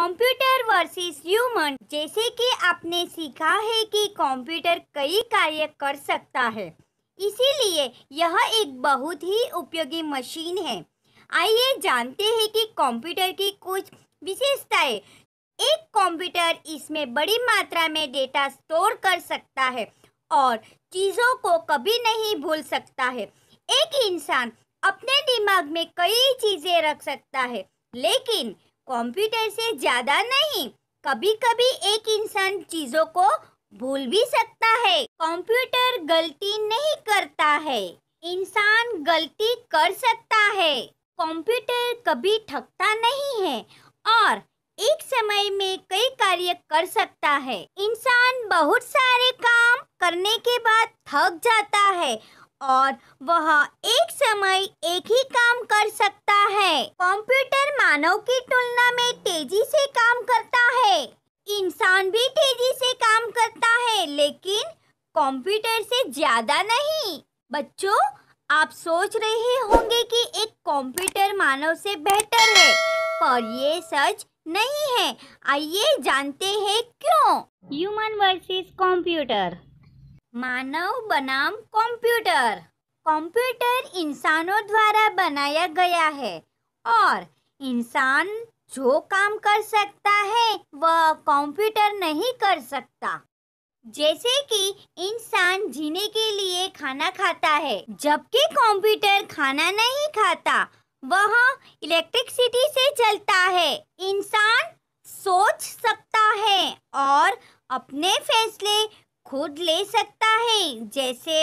computer versus human जैसे कि आपने सीखा है कि कंप्यूटर कई कार्य कर सकता है इसीलिए यह एक बहुत ही उपयोगी मशीन है आइए जानते हैं कि कंप्यूटर की कुछ विशेषताएं एक कंप्यूटर इसमें बड़ी मात्रा में डेटा स्टोर कर सकता है और चीज़ों को कभी नहीं भूल सकता है एक इंसान अपने दिमाग में कई चीज़ें रख सकता है लेकिन कंप्यूटर से ज़्यादा नहीं कभी कभी एक इंसान चीज़ों को भूल भी सकता है कंप्यूटर गलती नहीं करता है इंसान गलती कर सकता है कंप्यूटर कभी थकता नहीं है और एक समय में कई कार्य कर सकता है इंसान बहुत सारे काम करने के बाद थक जाता है और वह एक समय एक ही काम कर सकता है कंप्यूटर मानव की तुलना में तेजी से काम करता है इंसान भी तेजी से काम करता है लेकिन कंप्यूटर से ज्यादा नहीं बच्चों आप सोच रहे होंगे कि एक कंप्यूटर मानव से बेहतर है पर ये सच नहीं है आइए जानते हैं क्यों ह्यूमन वर्सेस कंप्यूटर मानव बनाम कंप्यूटर कंप्यूटर इंसानों द्वारा बनाया गया है और इंसान जो काम कर सकता है वह कंप्यूटर नहीं कर सकता जैसे कि इंसान जीने के लिए खाना खाता है जबकि कंप्यूटर खाना नहीं खाता वह इलेक्ट्रिसिटी से चलता है इंसान सोच सकता है और अपने फैसले खुद ले सकता है जैसे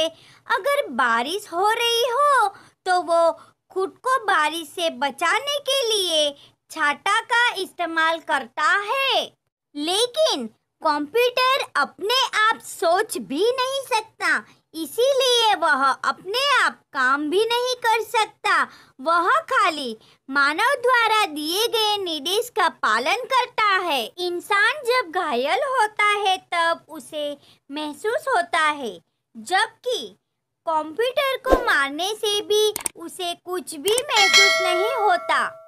अगर बारिश हो रही हो तो वो खुद को बारिश से बचाने के लिए छाता का इस्तेमाल करता है लेकिन कंप्यूटर अपने आप सोच भी नहीं सकता इसीलिए वह अपने आप काम भी नहीं कर सकता वह खाली मानव द्वारा दिए गए निर्देश का पालन करता है इंसान जब घायल होता है तब उसे महसूस होता है जबकि कंप्यूटर को मारने से भी उसे कुछ भी महसूस नहीं होता